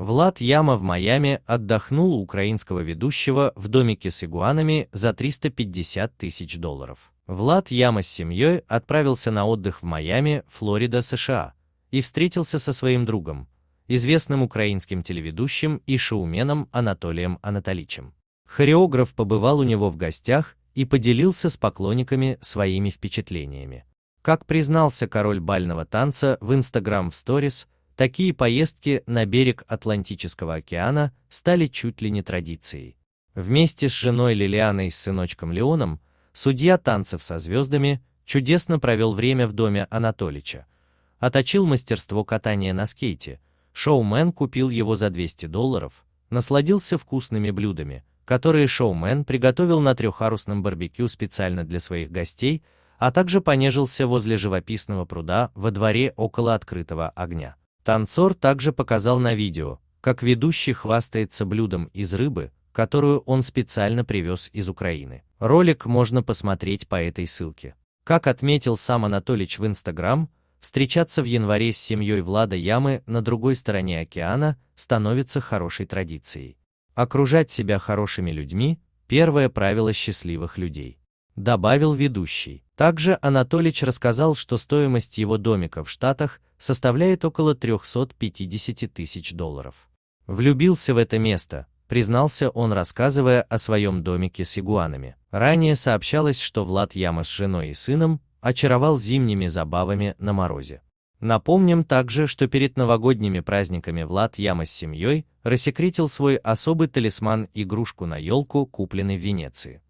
Влад Яма в Майами отдохнул у украинского ведущего в домике с игуанами за 350 тысяч долларов. Влад Яма с семьей отправился на отдых в Майами, Флорида, США, и встретился со своим другом, известным украинским телеведущим и шоуменом Анатолием Анатоличем. Хореограф побывал у него в гостях и поделился с поклонниками своими впечатлениями. Как признался король бального танца в Instagram в сторис, Такие поездки на берег Атлантического океана стали чуть ли не традицией. Вместе с женой Лилианой и с сыночком Леоном судья танцев со звездами чудесно провел время в доме Анатолича, оточил мастерство катания на скейте, шоумен купил его за 200 долларов, насладился вкусными блюдами, которые шоумен приготовил на трехарусном барбекю специально для своих гостей, а также понежился возле живописного пруда во дворе около открытого огня. Танцор также показал на видео, как ведущий хвастается блюдом из рыбы, которую он специально привез из Украины. Ролик можно посмотреть по этой ссылке. Как отметил сам Анатолич в Инстаграм, встречаться в январе с семьей Влада Ямы на другой стороне океана становится хорошей традицией. Окружать себя хорошими людьми – первое правило счастливых людей добавил ведущий. Также Анатолич рассказал, что стоимость его домика в Штатах составляет около 350 тысяч долларов. Влюбился в это место, признался он, рассказывая о своем домике с игуанами. Ранее сообщалось, что Влад Яма с женой и сыном очаровал зимними забавами на морозе. Напомним также, что перед новогодними праздниками Влад Яма с семьей рассекретил свой особый талисман-игрушку на елку, купленный в Венеции.